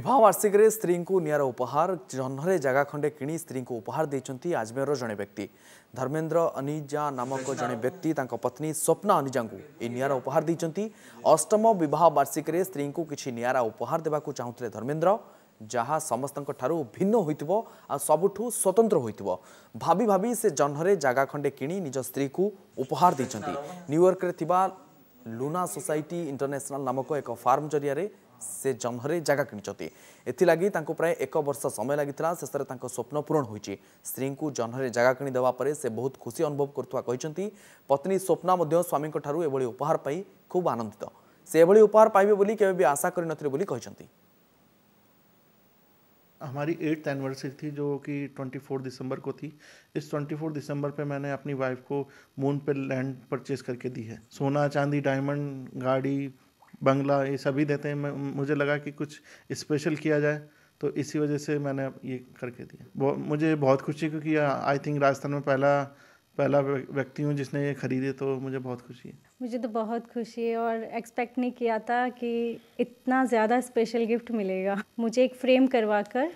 बहु वार्षिकी स्त्री को निरा उपहार जहन जगह खंडे कि स्त्री को उपहार देखते आजमेर जड़े व्यक्ति धर्मेन्द्र अनिजा नामक जड़े व्यक्ति पत्नी स्वप्ना अनिजा को यह निरा उपहार देखते अष्टम बहु वार्षिकी स्त्री को किसी निरा उपहार देवाक चाहूल धर्मेन्द्र जहाँ समस्त भिन्न हो सबुठ स्वतंत्र हो भाभी से जह्नरे जगह खंडे कि निज स्त्री को उपहार देखते न्यूयर्क ଲୁନା ସୋସାଇଟି ଇଣ୍ଟରନ୍ୟାସନାଲ ନାମକ ଏକ ଫାର୍ମ ଜରିଆରେ ସେ ଜହ୍ନରେ ଜାଗା କିଣିଛନ୍ତି ଏଥିଲାଗି ତାଙ୍କୁ ପ୍ରାୟ ଏକ ବର୍ଷ ସମୟ ଲାଗିଥିଲା ଶେଷରେ ତାଙ୍କ ସ୍ୱପ୍ନ ପୂରଣ ହୋଇଛି ସ୍ତ୍ରୀଙ୍କୁ ଜହ୍ନରେ ଜାଗା କିଣିଦେବା ପରେ ସେ ବହୁତ ଖୁସି ଅନୁଭବ କରୁଥିବା କହିଛନ୍ତି ପତ୍ନୀ ସ୍ୱପ୍ନା ମଧ୍ୟ ସ୍ୱାମୀଙ୍କଠାରୁ ଏଭଳି ଉପହାର ପାଇ ଖୁବ୍ ଆନନ୍ଦିତ ସେ ଏଭଳି ଉପହାର ପାଇବେ ବୋଲି କେବେ ବି ଆଶା କରିନଥିଲେ ବୋଲି କହିଛନ୍ତି हमारी एट्थ एनिवर्सरी थी जो कि ट्वेंटी फोर दिसंबर को थी इस ट्वेंटी फोर दिसंबर पे मैंने अपनी वाइफ को मून पे लैंड परचेज करके दी है सोना चांदी डायमंड गाड़ी बंगला ये सभी देते हैं मैं मुझे लगा कि कुछ स्पेशल किया जाए तो इसी वजह से मैंने ये करके दिया मुझे बहुत खुशी क्योंकि आई थिंक राजस्थान में पहला पहला व्यक्ति हूँ जिसने ये खरीदे तो मुझे बहुत खुशी है मुझे तो बहुत खुशी है और एक्सपेक्ट नहीं किया था कि इतना ज़्यादा स्पेशल गिफ्ट मिलेगा मुझे एक फ्रेम करवा कर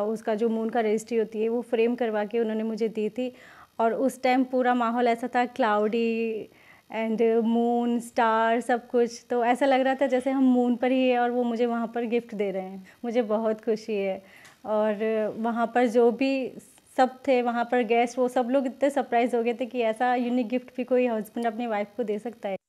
उसका जो मून का रजिस्ट्री होती है वो फ्रेम करवा के उन्होंने मुझे दी थी और उस टाइम पूरा माहौल ऐसा था क्लाउडी एंड मून स्टार सब कुछ तो ऐसा लग रहा था जैसे हम मून पर ही है और वो मुझे वहाँ पर गिफ्ट दे रहे हैं मुझे बहुत खुशी है और वहाँ पर जो भी सब थे वहाँ पर गेस्ट वो सब लोग इतने सरप्राइज़ हो गए थे कि ऐसा यूनिक गिफ्ट भी कोई हस्बैंड अपनी वाइफ को दे सकता है